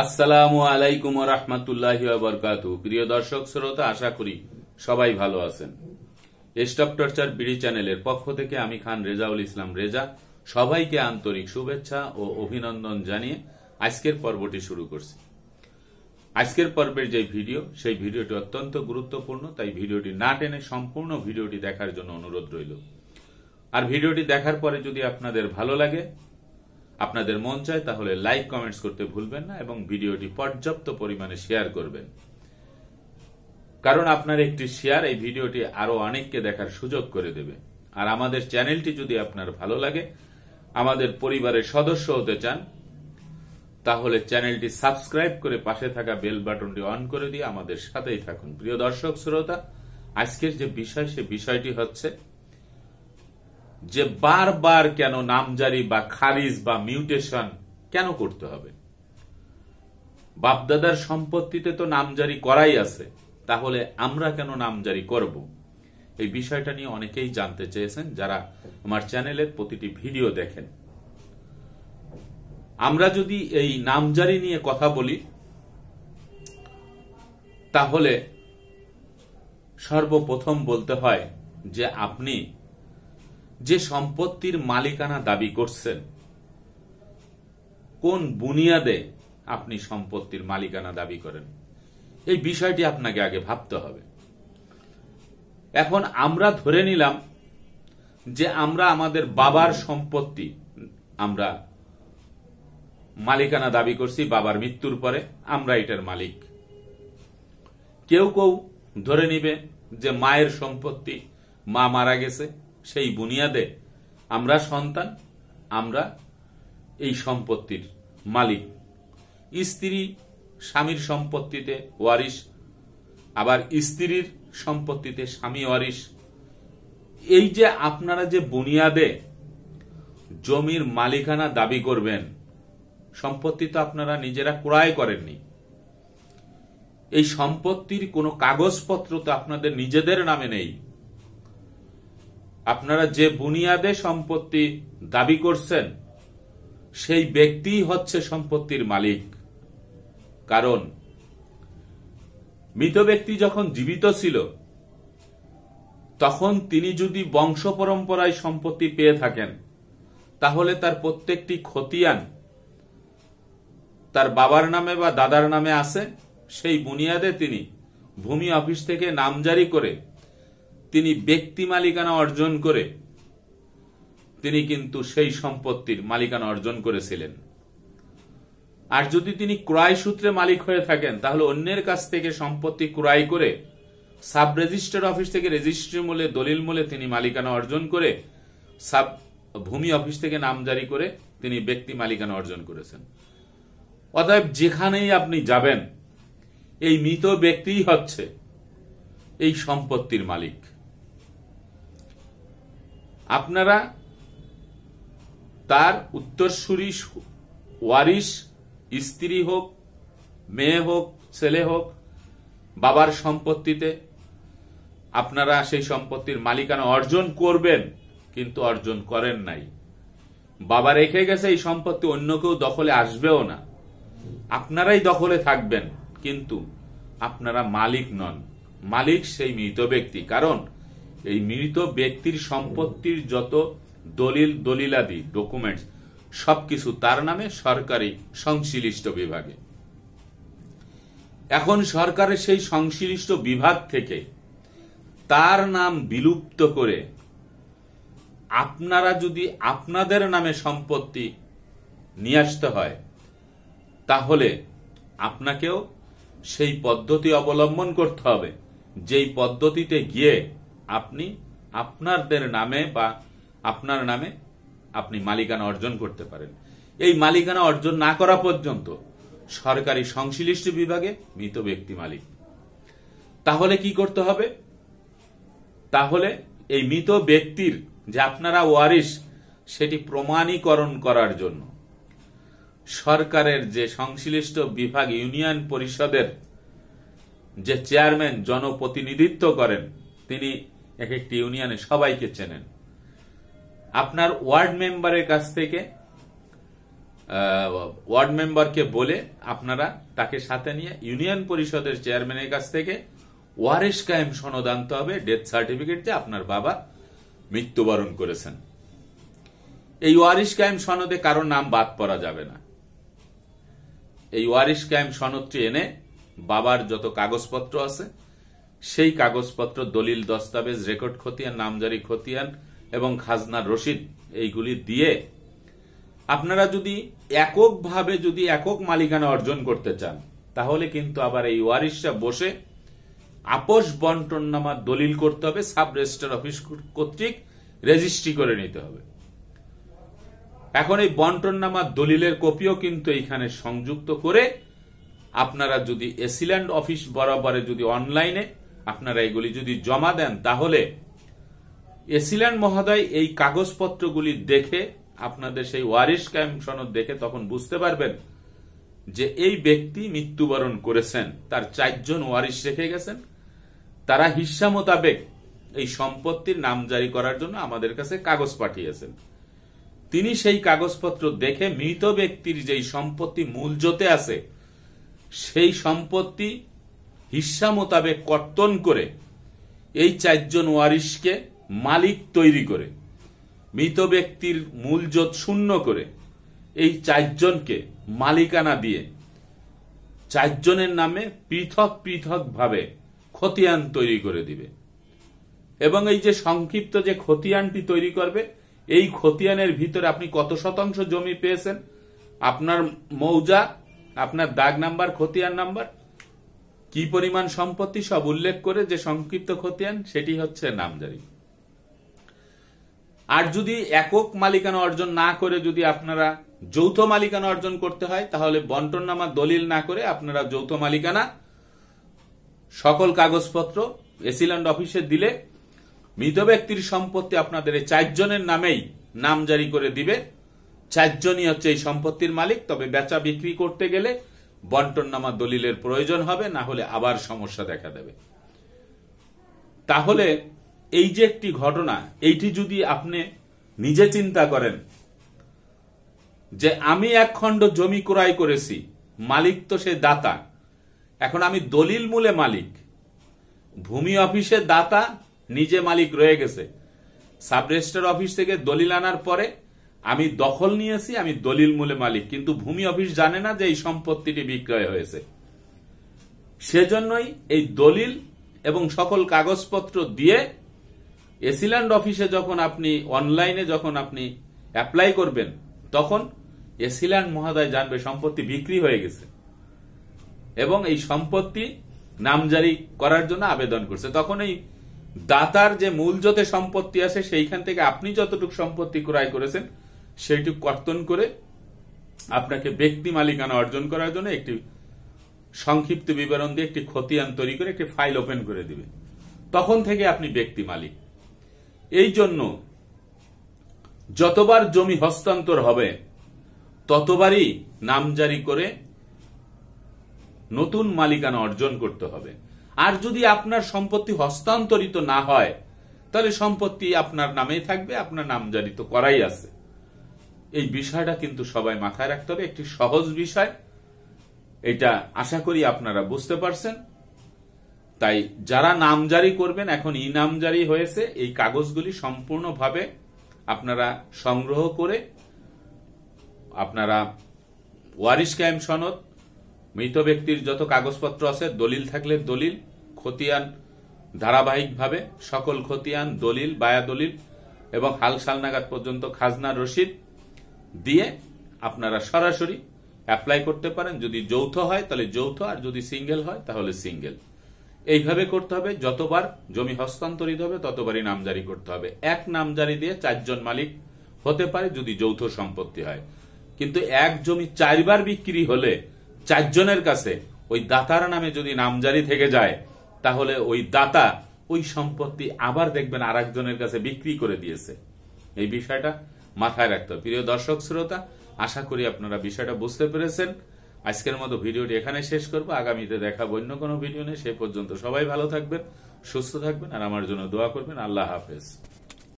আসসালাম আলাইকুম রহমতুল্লাহ বরকাত প্রিয় দর্শক শ্রোতা আশা করি সবাই ভালো আছেন স্টপ টর্চার বিড়ি চ্যানেলের পক্ষ থেকে আমি খান রেজাউল ইসলাম রেজা সবাইকে আন্তরিক শুভেচ্ছা ও অভিনন্দন জানিয়ে আজকের পর্বটি শুরু করছি আজকের পর্বের যে ভিডিও সেই ভিডিওটি অত্যন্ত গুরুত্বপূর্ণ তাই ভিডিওটি না টেনে সম্পূর্ণ ভিডিওটি দেখার জন্য অনুরোধ রইল আর ভিডিওটি দেখার পরে যদি আপনাদের ভালো লাগে আপনাদের মন চায় তাহলে লাইক কমেন্টস করতে ভুলবেন না এবং ভিডিওটি পর্যাপ্ত পরিমাণে শেয়ার করবেন কারণ আপনার একটি শেয়ার এই ভিডিওটি আরো অনেককে দেখার সুযোগ করে দেবে আর আমাদের চ্যানেলটি যদি আপনার ভালো লাগে আমাদের পরিবারের সদস্য হতে চান তাহলে চ্যানেলটি সাবস্ক্রাইব করে পাশে থাকা বেল বাটনটি অন করে দিয়ে আমাদের সাথেই থাকুন প্রিয় দর্শক শ্রোতা আজকের যে বিষয় সে বিষয়টি হচ্ছে যে বারবার কেন নামজারি বা খারিজ বা মিউটেশন কেন করতে হবে বাপদাদার সম্পত্তিতে তো নামজারি করাই আছে তাহলে আমরা কেন নামজারি করব এই বিষয়টা নিয়ে অনেকেই জানতে চেয়েছেন যারা আমার চ্যানেলের প্রতিটি ভিডিও দেখেন আমরা যদি এই নামজারি নিয়ে কথা বলি তাহলে সর্বপ্রথম বলতে হয় যে আপনি যে সম্পত্তির মালিকানা দাবি করছেন কোন বুনিয়াদে আপনি সম্পত্তির মালিকানা দাবি করেন এই বিষয়টি আপনাকে আগে ভাবতে হবে এখন আমরা ধরে নিলাম যে আমরা আমাদের বাবার সম্পত্তি আমরা মালিকানা দাবি করছি বাবার মৃত্যুর পরে আমরা এটার মালিক কেউ কেউ ধরে নিবে যে মায়ের সম্পত্তি মা মারা গেছে সেই বুনিয়াদে আমরা সন্তান আমরা এই সম্পত্তির মালিক স্ত্রী স্বামীর সম্পত্তিতে ওয়ারিশ আবার স্ত্রীর সম্পত্তিতে স্বামী ওয়ারিশ এই যে আপনারা যে বুনিয়াদে জমির মালিকানা দাবি করবেন সম্পত্তি তো আপনারা নিজেরা ক্রয় করেননি এই সম্পত্তির কোনো কাগজপত্র তো আপনাদের নিজেদের নামে নেই আপনারা যে বুনিয়াদে সম্পত্তি দাবি করছেন সেই ব্যক্তিই হচ্ছে সম্পত্তির মালিক কারণ মৃত ব্যক্তি যখন জীবিত ছিল তখন তিনি যদি বংশ পরম্পরায় সম্পত্তি পেয়ে থাকেন তাহলে তার প্রত্যেকটি খতিয়ান তার বাবার নামে বা দাদার নামে আছে সেই বুনিয়াদে তিনি ভূমি অফিস থেকে নামজারি করে তিনি ব্যক্তি মালিকানা অর্জন করে তিনি কিন্তু সেই সম্পত্তির মালিকানা অর্জন করেছিলেন আর যদি তিনি ক্রয় সূত্রে মালিক হয়ে থাকেন তাহলে অন্যের কাছ থেকে সম্পত্তি ক্রয় করে সাব রেজিস্টার অফিস থেকে রেজিস্ট্রি মূলে দলিল মূলে তিনি মালিকানা অর্জন করে সাব ভূমি অফিস থেকে নাম জারি করে তিনি ব্যক্তি মালিকানা অর্জন করেছেন অতএব যেখানেই আপনি যাবেন এই মৃত ব্যক্তিই হচ্ছে এই সম্পত্তির মালিক আপনারা তার উত্তরসূরি ওয়ারিস স্ত্রী হোক মেয়ে হোক ছেলে হোক বাবার সম্পত্তিতে আপনারা সেই সম্পত্তির মালিকানা অর্জন করবেন কিন্তু অর্জন করেন নাই বাবা রেখে গেছে এই সম্পত্তি অন্য কেউ দখলে আসবেও না আপনারাই দখলে থাকবেন কিন্তু আপনারা মালিক নন মালিক সেই মৃত ব্যক্তি কারণ এই মৃত ব্যক্তির সম্পত্তির যত দলিল দলিলাদি ডকুমেন্টস সবকিছু তার নামে সরকারি সংশ্লিষ্ট বিভাগে এখন সরকারের সেই সংশ্লিষ্ট বিভাগ থেকে তার নাম বিলুপ্ত করে আপনারা যদি আপনাদের নামে সম্পত্তি নিয়ে আসতে হয় তাহলে আপনাকেও সেই পদ্ধতি অবলম্বন করতে হবে যেই পদ্ধতিতে গিয়ে আপনি আপনাদের নামে বা আপনার নামে আপনি মালিকানা অর্জন করতে পারেন এই মালিকানা অর্জন না করা পর্যন্ত সরকারি সংশ্লিষ্ট বিভাগে মৃত ব্যক্তি মালিক তাহলে কি করতে হবে তাহলে এই মৃত ব্যক্তির যে আপনারা ওয়ারিস সেটি প্রমাণীকরণ করার জন্য সরকারের যে সংশ্লিষ্ট বিভাগ ইউনিয়ন পরিষদের যে চেয়ারম্যান জনপ্রতিনিধিত্ব করেন তিনি এক একটি ইউনিয়নে সবাইকে চেনেন আপনার ওয়ার্ড মেম্বারের কাছ থেকে ওয়ার্ড মেম্বারকে বলে আপনারা তাকে সাথে নিয়ে ইউনিয়ন পরিষদের চেয়ারম্যানের কাছ থেকে ওয়ারেস কায়েম সনদ আনতে হবে ডেথ সার্টিফিকেট যে আপনার বাবা মৃত্যুবরণ করেছেন এই ওয়ারিস কায়েম সনদে কারো নাম বাদ পড়া যাবে না এই ওয়ারিস কায়েম সনদটি এনে বাবার যত কাগজপত্র আছে সেই কাগজপত্র দলিল দস্তাবেজ রেকর্ড খতিয়ান নামজারি খতিয়ান এবং খাজনার রশিদ এইগুলি দিয়ে আপনারা যদি এককভাবে যদি একক মালিকানা অর্জন করতে চান তাহলে কিন্তু আবার এই ওয়ারিশরা বসে আপোষ বন্টন নামার দলিল করতে হবে সাব রেজিস্টার অফিস কর্তৃক রেজিস্ট্রি করে নিতে হবে এখন এই বন্টন নামার দলিলের কপিও কিন্তু এইখানে সংযুক্ত করে আপনারা যদি এসিল্যান্ড অফিস বরাবরে যদি অনলাইনে আপনারা এগুলি যদি জমা দেন তাহলে এসিল্যান্ড মহোদয় এই কাগজপত্রগুলি দেখে আপনাদের সেই ওয়ারিশ ক্যাম্প সনদ দেখে তখন বুঝতে পারবেন যে এই ব্যক্তি মৃত্যুবরণ করেছেন তার চারজন ওয়ারিশ রেখে গেছেন তারা হিসা মোতাবেক এই সম্পত্তির নাম জারি করার জন্য আমাদের কাছে কাগজ পাঠিয়েছেন তিনি সেই কাগজপত্র দেখে মৃত ব্যক্তির যেই সম্পত্তি জোতে আছে সেই সম্পত্তি হিসা মোতাবেক কর্তন করে এই চারজন ওয়ারিশকে মালিক তৈরি করে মৃত ব্যক্তির মূলজত শূন্য করে এই চারজনকে মালিকানা দিয়ে চারজনের নামে পৃথক পৃথকভাবে খতিয়ান তৈরি করে দিবে এবং এই যে সংক্ষিপ্ত যে খতিয়ানটি তৈরি করবে এই খতিয়ানের ভিতরে আপনি কত শতাংশ জমি পেয়েছেন আপনার মৌজা আপনার দাগ নাম্বার খতিয়ান নাম্বার কি পরিমাণ সম্পত্তি সব উল্লেখ করে যে সংক্ষিপ্ত খতিয়ান সেটি হচ্ছে নামজারি আর যদি একক মালিকানা অর্জন না করে যদি আপনারা যৌথ মালিকানা অর্জন করতে হয় তাহলে বন্টননামা দলিল না করে আপনারা যৌথ মালিকানা সকল কাগজপত্র এসিল্যান্ড অফিসে দিলে মৃত ব্যক্তির সম্পত্তি আপনাদের এই চারজনের নামেই নাম জারি করে দিবে চারজনই হচ্ছে এই সম্পত্তির মালিক তবে বেচা বিক্রি করতে গেলে বন্টননামা দলিলের প্রয়োজন হবে না হলে আবার সমস্যা দেখা দেবে তাহলে এই যে একটি ঘটনা এইটি যদি আপনি নিজে চিন্তা করেন যে আমি এক খণ্ড জমি ক্রয় করেছি মালিক তো সে দাতা এখন আমি দলিল মূলে মালিক ভূমি অফিসে দাতা নিজে মালিক রয়ে গেছে সাব রেজিস্টার অফিস থেকে দলিল আনার পরে আমি দখল নিয়েছি আমি দলিল মূলে মালিক কিন্তু ভূমি অফিস জানে না যে এই সম্পত্তিটি বিক্রয় হয়েছে সেজন্যই এই দলিল এবং সকল কাগজপত্র দিয়ে এসিল্যান্ড অফিসে যখন আপনি অনলাইনে যখন আপনি অ্যাপ্লাই করবেন তখন এসিল্যান্ড মহাদয় জানবে সম্পত্তি বিক্রি হয়ে গেছে এবং এই সম্পত্তি নামজারি করার জন্য আবেদন করছে তখন এই দাতার যে মূল যত সম্পত্তি আছে সেইখান থেকে আপনি যতটুকু সম্পত্তি ক্রয় করেছেন সেইটি কর্তন করে আপনাকে ব্যক্তি মালিকানা অর্জন করার জন্য একটি সংক্ষিপ্ত বিবরণ দিয়ে একটি খতিয়ান তৈরি করে একটি ফাইল ওপেন করে দিবে তখন থেকে আপনি ব্যক্তি মালিক এই জন্য যতবার জমি হস্তান্তর হবে ততবারই নাম জারি করে নতুন মালিকানা অর্জন করতে হবে আর যদি আপনার সম্পত্তি হস্তান্তরিত না হয় তাহলে সম্পত্তি আপনার নামেই থাকবে আপনার নাম জারি তো করাই আছে এই বিষয়টা কিন্তু সবাই মাথায় রাখতে হবে একটি সহজ বিষয় এটা আশা করি আপনারা বুঝতে পারছেন তাই যারা নামজারি করবেন এখন ই নামজারি হয়েছে এই কাগজগুলি সম্পূর্ণভাবে আপনারা সংগ্রহ করে আপনারা ওয়ারিশ ক্যাম সনদ মৃত ব্যক্তির যত কাগজপত্র আছে দলিল থাকলে দলিল খতিয়ান ধারাবাহিকভাবে সকল খতিয়ান দলিল বায়া দলিল এবং হালসাল নাগাদ পর্যন্ত খাজনা রশিদ দিয়ে আপনারা সরাসরি অ্যাপ্লাই করতে পারেন যদি যৌথ হয় তাহলে যৌথ আর যদি সিঙ্গেল হয় তাহলে সিঙ্গেল এইভাবে করতে হবে যতবার জমি হস্তান্তরিত হবে ততবারই নামজারি করতে হবে এক নামজারি দিয়ে চারজন মালিক হতে পারে যদি যৌথ সম্পত্তি হয় কিন্তু এক জমি চারবার বিক্রি হলে চারজনের কাছে ওই দাতার নামে যদি নামজারি থেকে যায় তাহলে ওই দাতা ওই সম্পত্তি আবার দেখবেন আর কাছে বিক্রি করে দিয়েছে এই বিষয়টা মাথায় রাখতে হবে প্রিয় দর্শক শ্রোতা আশা করি আপনারা বিষয়টা বুঝতে পেরেছেন আজকের মতো ভিডিওটি এখানে শেষ করব আগামীতে দেখা অন্য কোনো ভিডিও নেই সে পর্যন্ত সবাই ভালো থাকবেন সুস্থ থাকবেন আর আমার জন্য দোয়া করবেন আল্লাহ হাফেজ